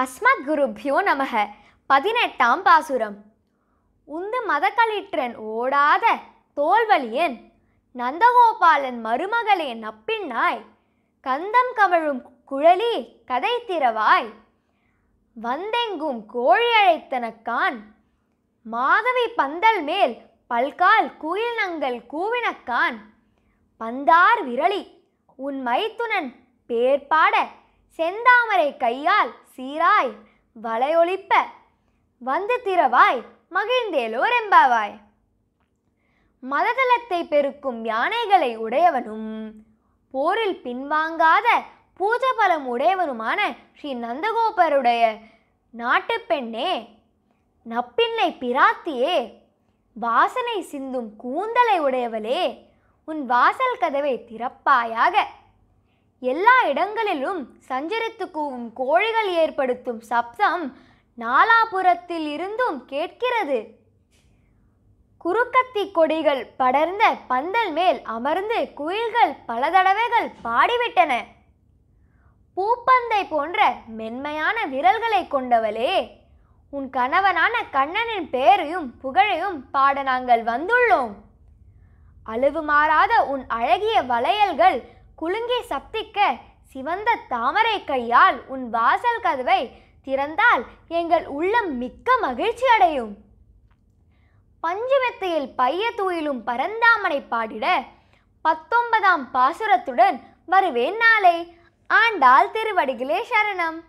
அஸ்மத் குருபியோ நமக பதினெட்டாம் பாசுரம் உந்து மதக்களிற்றன் ஓடாத தோல்வலியன் நந்தகோபாலன் மருமகளே நப்பின்னாய் கந்தம் கவழும் குழலி கதை திறவாய் வந்தெங்கும் கோழி அழைத்தனக்கான் மாதவி பந்தல் மேல் பல்கால் நங்கள் கூவினக்கான் பந்தார் விரலி உன் மைத்துனன் பேர்பாட செந்தாமரை கையால் சீராய் வலையொழிப்ப வந்து திறவாய் மகிழ்ந்தேலோர் எம்பாவாய் மததளத்தை பெருக்கும் யானைகளை உடையவனும் போரில் பின்வாங்காத பூஜ பலம் உடையவனுமான ஸ்ரீ நந்தகோபருடைய நாட்டு பெண்ணே நப்பின்னை பிராத்தியே வாசனை சிந்தும் கூந்தலை உடையவளே உன் வாசல் கதவை திறப்பாயாக எல்லா இடங்களிலும் சஞ்சரித்து கூவும் கோழிகள் ஏற்படுத்தும் சப்தம் நாலாபுரத்தில் இருந்தும் கேட்கிறது குறுக்கத்தி கொடிகள் படர்ந்த பந்தல் மேல் அமர்ந்து குயில்கள் பல தடவைகள் பாடிவிட்டன பூப்பந்தை போன்ற மென்மையான விரல்களை கொண்டவளே உன் கணவனான கண்ணனின் பெயரையும் புகழையும் பாட நாங்கள் வந்துள்ளோம் அழுவு மாறாத உன் அழகிய வளையல்கள் குலுங்கி சப்திக்க சிவந்த தாமரை கையால் உன் வாசல் கதவை திறந்தால் எங்கள் உள்ளம் மிக்க மகிழ்ச்சி அடையும் பஞ்சமெத்தையில் பைய தூயிலும் பரந்தாமனை பாடிட பத்தொன்பதாம் பாசுரத்துடன் வருவேன் நாளை ஆண்டாள் திருவடிகளே சரணம்